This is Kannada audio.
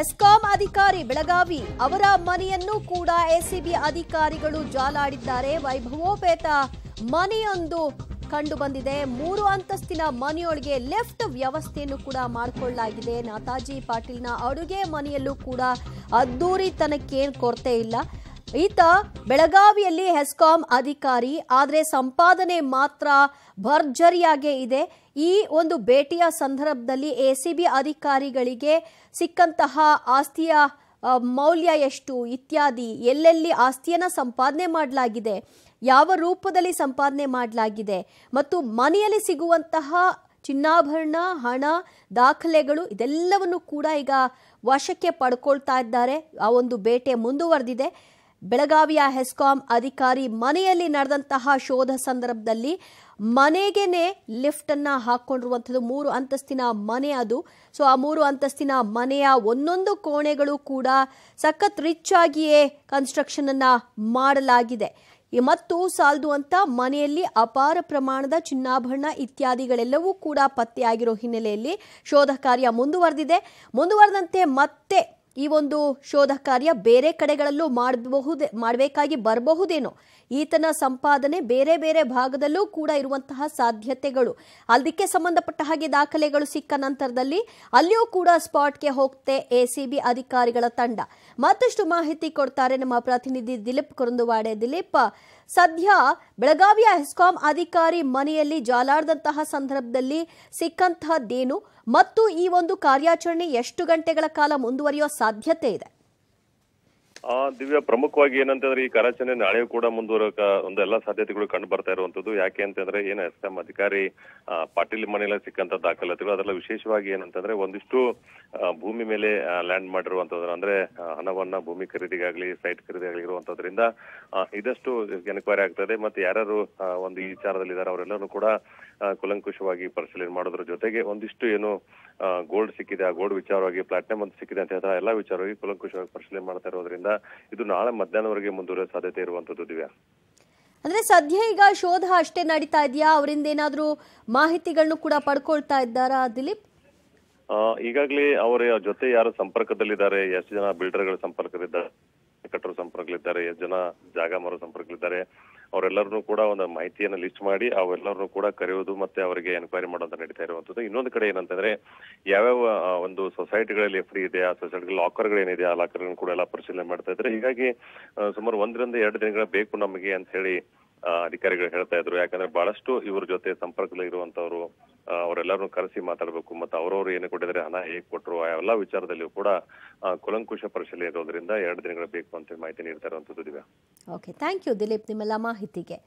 ಎಸ್ಕಾಂ ಅಧಿಕಾರಿ ಬೆಳಗಾವಿ ಅವರ ಮನೆಯನ್ನು ಕೂಡ ಎಸಿಬಿ ಅಧಿಕಾರಿಗಳು ಜಾಲಾಡಿದ್ದಾರೆ ವೈಭವೋಪೇತ ಮನೆಯೊಂದು ಕಂಡು ಬಂದಿದೆ ಮೂರು ಅಂತಸ್ತಿನ ಮನೆಯೊಳಗೆ ಲೆಫ್ಟ್ ವ್ಯವಸ್ಥೆಯನ್ನು ಕೂಡ ಮಾಡಿಕೊಳ್ಳಲಾಗಿದೆ ನಾತಾಜಿ ಪಾಟೀಲ್ನ ಅಡುಗೆ ಮನೆಯಲ್ಲೂ ಕೂಡ ಅದ್ದೂರಿತನಕ್ಕೇನು ಕೊರತೆ ಇಲ್ಲ ಈತ ಬೆಳಗಾವಿಯಲ್ಲಿ ಹೆಸ್ಕಾಂ ಅಧಿಕಾರಿ ಆದರೆ ಸಂಪಾದನೆ ಮಾತ್ರ ಭರ್ಜರಿಯಾಗೇ ಇದೆ ಈ ಒಂದು ಭೇಟಿಯ ಸಂದರ್ಭದಲ್ಲಿ ಎ ಸಿ ಬಿ ಅಧಿಕಾರಿಗಳಿಗೆ ಸಿಕ್ಕಂತಹ ಆಸ್ತಿಯ ಮೌಲ್ಯ ಎಷ್ಟು ಇತ್ಯಾದಿ ಎಲ್ಲೆಲ್ಲಿ ಆಸ್ತಿಯನ್ನು ಸಂಪಾದನೆ ಮಾಡಲಾಗಿದೆ ಯಾವ ರೂಪದಲ್ಲಿ ಸಂಪಾದನೆ ಮಾಡಲಾಗಿದೆ ಮತ್ತು ಮನೆಯಲ್ಲಿ ಸಿಗುವಂತಹ ಚಿನ್ನಾಭರಣ ಹಣ ದಾಖಲೆಗಳು ಇದೆಲ್ಲವನ್ನು ಕೂಡ ಈಗ ವಶಕ್ಕೆ ಪಡ್ಕೊಳ್ತಾ ಇದ್ದಾರೆ ಆ ಒಂದು ಬೇಟೆ ಮುಂದುವರೆದಿದೆ ಬೆಳಗಾವಿಯ ಹೆಸ್ಕಾಂ ಅಧಿಕಾರಿ ಮನೆಯಲ್ಲಿ ನಡೆದಂತಹ ಶೋಧ ಸಂದರ್ಭದಲ್ಲಿ ಮನೆಗೇನೆ ಲಿಫ್ಟ್ ಅನ್ನ ಮೂರು ಅಂತಸ್ತಿನ ಮನೆ ಅದು ಸೊ ಆ ಮೂರು ಅಂತಸ್ತಿನ ಮನೆಯ ಒಂದೊಂದು ಕೋಣೆಗಳು ಕೂಡ ಸಖತ್ ರಿಚ್ ಆಗಿಯೇ ಕನ್ಸ್ಟ್ರಕ್ಷನ್ ಅನ್ನ ಮಾಡಲಾಗಿದೆ ಮತ್ತು ಸಾಲದು ಅಂತ ಮನೆಯಲ್ಲಿ ಅಪಾರ ಪ್ರಮಾಣದ ಚಿನ್ನಾಭರಣ ಇತ್ಯಾದಿಗಳೆಲ್ಲವೂ ಕೂಡ ಪತ್ತೆಯಾಗಿರೋ ಹಿನ್ನೆಲೆಯಲ್ಲಿ ಶೋಧ ಕಾರ್ಯ ಮುಂದುವರೆದಿದೆ ಮುಂದುವರೆದಂತೆ ಮತ್ತೆ ಈ ಒಂದು ಶೋಧ ಕಾರ್ಯ ಬೇರೆ ಕಡೆಗಳಲ್ಲೂ ಮಾಡಬಹುದೇ ಮಾಡಬೇಕಾಗಿ ಬರಬಹುದೇನೋ ಈತನ ಸಂಪಾದನೆ ಬೇರೆ ಬೇರೆ ಭಾಗದಲ್ಲೂ ಕೂಡ ಇರುವಂತಹ ಸಾಧ್ಯತೆಗಳು ಅದಕ್ಕೆ ಸಂಬಂಧಪಟ್ಟ ಹಾಗೆ ದಾಖಲೆಗಳು ಸಿಕ್ಕ ನಂತರದಲ್ಲಿ ಅಲ್ಲಿಯೂ ಕೂಡ ಸ್ಪಾಟ್ಗೆ ಹೋಗ್ತೆ ಎ ಸಿ ಬಿ ಅಧಿಕಾರಿಗಳ ತಂಡ ಮತ್ತಷ್ಟು ಮಾಹಿತಿ ಕೊಡ್ತಾರೆ ನಮ್ಮ ಪ್ರತಿನಿಧಿ ದಿಲೀಪ್ ಕುರುಂದುವಾಡೆ ದಿಲೀಪ್ ಸದ್ಯ ಬೆಳಗಾವಿಯ ಹೆಸ್ಕಾಂ ಅಧಿಕಾರಿ ಮನೆಯಲ್ಲಿ ಜಾಲಾಡದಂತಹ ಸಂದರ್ಭದಲ್ಲಿ ಸಿಕ್ಕಂತಹದ್ದೇನು ಮತ್ತು ಈ ಒಂದು ಕಾರ್ಯಾಚರಣೆ ಎಷ್ಟು ಗಂಟೆಗಳ ಕಾಲ ಮುಂದುವರಿಯೋ ಸಾಧ್ಯತೆ ಇದೆ ಆ ದಿವ್ಯ ಪ್ರಮುಖವಾಗಿ ಏನಂತಂದ್ರೆ ಈ ಕಾರ್ಯಾಚರಣೆ ನಾಳೆ ಕೂಡ ಮುಂದುವರಕ ಒಂದು ಎಲ್ಲಾ ಸಾಧ್ಯತೆಗಳು ಕಂಡು ಬರ್ತಾ ಇರುವಂತದ್ದು ಯಾಕೆ ಅಂತಂದ್ರೆ ಏನು ಎಸ್ ಎಂ ಅಧಿಕಾರಿ ಪಾಟೀಲ್ ಮನೆಯಲ್ಲಿ ಸಿಕ್ಕಂತ ದಾಖಲಾತಿಗಳು ಅದೆಲ್ಲ ವಿಶೇಷವಾಗಿ ಏನಂತಂದ್ರೆ ಒಂದಿಷ್ಟು ಭೂಮಿ ಮೇಲೆ ಲ್ಯಾಂಡ್ ಮಾಡಿರುವಂತದ್ದು ಅಂದ್ರೆ ಹಣವನ್ನ ಭೂಮಿ ಖರೀದಿಗಾಗ್ಲಿ ಸೈಟ್ ಖರೀದಿಗಾಗ್ಲಿ ಇರುವಂತದ್ರಿಂದ ಇದಷ್ಟು ಎನ್ಕ್ವೈರಿ ಆಗ್ತದೆ ಮತ್ತೆ ಯಾರು ಒಂದು ಈ ವಿಚಾರದಲ್ಲಿ ಇದ್ದಾರೆ ಅವರೆಲ್ಲರೂ ಕೂಡ ಕುಲಂಕುಷವಾಗಿ ಪರಿಶೀಲನೆ ಮಾಡೋದ್ರ ಜೊತೆಗೆ ಒಂದಿಷ್ಟು ಏನು ಗೋಲ್ಡ್ ಸಿಕ್ಕಿದೆ ಆ ಗೋಲ್ಡ್ ವಿಚಾರವಾಗಿ ಪ್ಲಾಟಿನಂ ಅಂತ ಸಿಕ್ಕಿದೆ ಅಂತ ಹೇಳ್ತಾರೆ ಎಲ್ಲಾ ವಿಚಾರವಾಗಿ ಕುಲಂಕುಷವಾಗಿ ಪರಿಶೀಲನೆ ಮಾಡ್ತಾ ಇರೋದ್ರಿಂದ ಇದು ನಾಳೆ ಮಧ್ಯಾಹ್ನವರೆಗೆ ಮುಂದುವರಿಯೋ ಸಾಧ್ಯತೆ ಇರುವಂತದ್ದು ದಿವ್ಯಾ ಅಂದ್ರೆ ಸದ್ಯ ಈಗ ಶೋಧ ಅಷ್ಟೇ ನಡೀತಾ ಇದೆಯಾ ಅವರಿಂದ ಏನಾದರೂ ಮಾಹಿತಿಗಳನ್ನು ಕೂಡ ಪಡ್ಕೊಳ್ತಾ ಇದ್ದಾರಾ ದಿಲೀಪ್ ಈಗಾಗಲೇ ಅವರ ಜೊತೆ ಯಾರು ಸಂಪರ್ಕದಲ್ಲಿದ್ದಾರೆ ಎಷ್ಟು ಜನ ಬಿಲ್ಡರ್ಗಳ ಸಂಪರ್ಕದಲ್ಲಿದ್ದಾರೆ ಕಟ್ಟರು ಸಂಪರ್ಕದಲ್ಲಿದ್ದಾರೆ ಎಷ್ಟು ಜನ ಜಾಗ ಮಾರೋ ಸಂಪರ್ಕದಲ್ಲಿದ್ದಾರೆ ಅವರೆಲ್ಲರನ್ನು ಕೂಡ ಒಂದು ಮಾಹಿತಿಯನ್ನು ಲಿಸ್ಟ್ ಮಾಡಿ ಅವೆಲ್ಲರನ್ನು ಕೂಡ ಕರೆಯುವುದು ಮತ್ತೆ ಅವರಿಗೆ ಎನ್ಕ್ವೈರಿ ಮಾಡೋದು ನಡೀತಾ ಇರುವಂತದ್ದು ಇನ್ನೊಂದು ಕಡೆ ಏನಂತಂದ್ರೆ ಯಾವ್ಯಾವ ಒಂದು ಸೊಸೈಟಿಗಳಲ್ಲಿ ಎಫ್ ಡಿ ಇದೆ ಆ ಸೊಸೈಟಿಗಳ ಲಾಕರ್ ಗಳೇನಿದೆ ಆ ಲಾಕರ್ ಕೂಡ ಎಲ್ಲ ಪರಿಶೀಲನೆ ಮಾಡ್ತಾ ಇದ್ರೆ ಹೀಗಾಗಿ ಸುಮಾರು ಒಂದರಿಂದ ಎರಡು ದಿನಗಳ ಬೇಕು ನಮಗೆ ಅಂತ ಹೇಳಿ ಅಧಿಕಾರಿಗಳು ಹೇಳ್ತಾ ಇದ್ರು ಯಾಕಂದ್ರೆ ಬಹಳಷ್ಟು ಇವ್ರ ಜೊತೆ ಸಂಪರ್ಕದಲ್ಲಿ ಇರುವಂತವ್ರು ಅವರೆಲ್ಲರನ್ನು ಕರೆಸಿ ಮಾತಾಡಬೇಕು ಮತ್ತ ಅವ್ರವ್ರು ಏನು ಕೊಟ್ಟಿದ್ದಾರೆ ಹಣ ಹೇಗೆ ಕೊಟ್ಟರು ಆ ಎಲ್ಲ ವಿಚಾರದಲ್ಲಿಯೂ ಕೂಡ ಕುಲಂಕುಶ ಪರಿಶೀಲನೆ ಇರೋದ್ರಿಂದ ಎರಡು ದಿನಗಳ ಬೇಕು ಅಂತ ಮಾಹಿತಿ ನೀಡ್ತಾ ಇರುವಂತದ್ದು Divya okay thank you Dileep ನಿಮ್ಮೆಲ್ಲ ಮಾಹಿತಿಗೆ